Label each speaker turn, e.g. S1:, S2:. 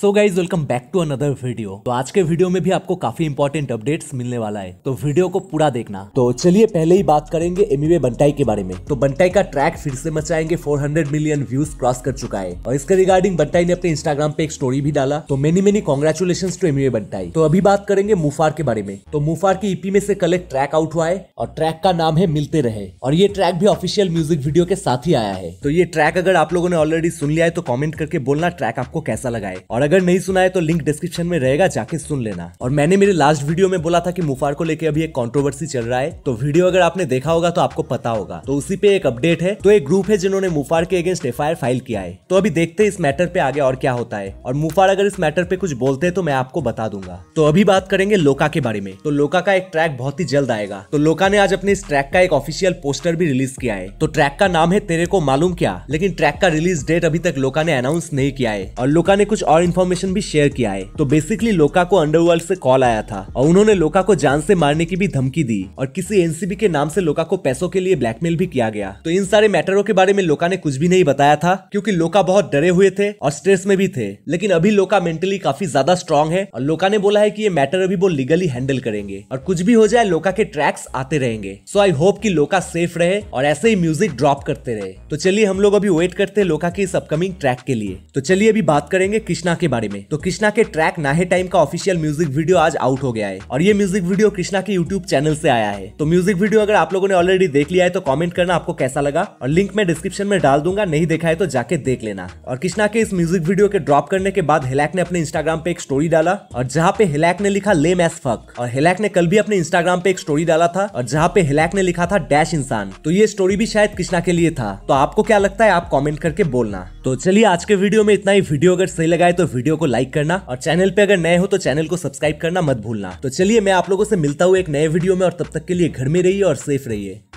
S1: so guys welcome back to another video तो आज के वीडियो में भी आपको काफी इंपॉर्टेंट अपडेट्स मिलने वाला है तो वीडियो को पूरा देखना तो चलिए पहले ही बात करेंगे एमिवे बंटाई के बारे में तो बंटाई का ट्रैक फिर से मचाएंगे 400 मिलियन व्यूज क्रॉस कर चुका है और इसके रिगार्डिंग बंटाई ने अपने इंस्टाग्राम पे एक स्टोरी भी डाला तो many many congratulation to Emiway Bantai तो अभी बात करेंगे मुफार के बारे में तो मुफार की ईपी में से कल एक ट्रैक आउट हुआ है और ट्रैक का नाम है मिलते रहे और ये ट्रैक भी ऑफिशियल म्यूजिक वीडियो के साथ ही आया है तो ये ट्रैक अगर आप लोगों ने ऑलरेडी सुन लिया है तो कॉमेंट करके बोलना ट्रैक आपको कैसा लगा है और अगर नहीं सुना है तो लिंक डिस्क्रिप्शन में रहेगा जाके सुन लेना और मैंने मेरे लास्ट वीडियो में बोला था कि मुफार को लेकर अभी एक कॉन्ट्रोवर्सी चल रहा है तो वीडियो अगर आपने देखा होगा तो आपको पता होगा तो उसी पे एक अपडेट है तो एक ग्रुप है जिन्होंने मुफार के अगेंस्ट एफ फाइल किया है तो अभी देखते हैं इस मैटर पे आगे और क्या होता है और मुफार अगर इस मैटर पे कुछ बोलते हैं तो मैं आपको बता दूंगा तो अभी बात करेंगे लोका के बारे में तो लोका का एक ट्रैक बहुत ही जल्द आएगा तो लोका ने आज अपने इस ट्रैक का एक ऑफिशियल पोस्टर भी रिलीज किया है तो ट्रैक का नाम है तेरे को मालूम क्या लेकिन ट्रैक का रिलीज डेट अभी तक लोका ने अनाउंस नहीं किया है और लोका ने कुछ और इन्फॉर्मेशन भी शेयर किया है तो बेसिकली लोका को अंडरवर्ल्ड से कॉल आया था और उन्होंने लोका को जान से मारने की भी धमकी दी और किसी एनसीबी के नाम से लोका को पैसों के लिए ब्लैकमेल भी किया गया तो इन सारे मैटरों के बारे में लोका ने कुछ भी नहीं बताया था क्योंकि लोका बहुत डरे हुए थे और स्ट्रेस में भी थे लेकिन अभी लोका मेंटली काफी ज्यादा स्ट्रॉन्ग है और लोका ने बोला है की ये मैटर अभी वो लीगली हैंडल करेंगे और कुछ भी हो जाए लोका के ट्रैक्स आते रहेंगे सो आई होप की लोका सेफ रहे और ऐसे ही म्यूजिक ड्रॉप करते रहे तो चलिए हम लोग अभी वेट करते हैं लोका के इस अपकमिंग ट्रैक के लिए तो चलिए अभी बात करेंगे कृष्णा के बारे में तो कृष्णा के ट्रैक नाहे टाइम का ऑफिशियल म्यूजिक वीडियो आज आउट हो गया है और ये म्यूजिक वीडियो कृष्णा के यूट्यूब चैनल से आया है तो म्यूजिक वीडियो अगर आप लोगों ने ऑलरेडी देख लिया है तो कॉमेंट करना आपको कैसा लगा और लिंक मैं डिस्क्रिप्शन में डाल दूंगा नहीं देखा है तो जाके देख लेना और कृष्णा के इस म्यूजिक वीडियो के ड्रॉप करने के बाद हिलैक ने अपने इंस्टाग्राम पे एक स्टोरी डाला और जहाँ पे हिलैक ने लिखा लेम एस फक और हिलैक ने कल भी अपने इंस्टाग्राम पे एक स्टोरी डाला था और जहाँ पे हिलैक ने लिखा था डैश इंसान तो ये स्टोरी भी शायद कृष्णा के लिए था तो आपको क्या लगता है आप कॉमेंट करके बोलना तो चलिए आज के वीडियो में इतना ही वीडियो अगर सही लगाए तो वीडियो को लाइक करना और चैनल पे अगर नए हो तो चैनल को सब्सक्राइब करना मत भूलना तो चलिए मैं आप लोगों से मिलता हूँ एक नए वीडियो में और तब तक के लिए घर में रहिए और सेफ रहिए